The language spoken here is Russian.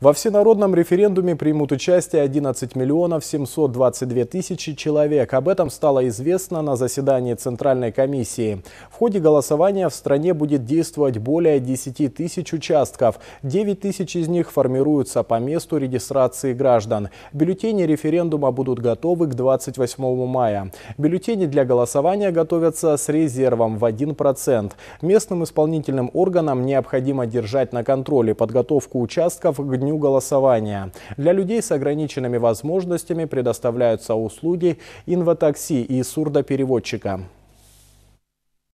Во всенародном референдуме примут участие 11 миллионов 722 тысячи человек. Об этом стало известно на заседании Центральной комиссии. В ходе голосования в стране будет действовать более 10 тысяч участков. 9 тысяч из них формируются по месту регистрации граждан. Бюллетени референдума будут готовы к 28 мая. Бюллетени для голосования готовятся с резервом в 1%. Местным исполнительным органам необходимо держать на контроле подготовку участков к дню дню голосования. Для людей с ограниченными возможностями предоставляются услуги инвотакси и сурдопереводчика.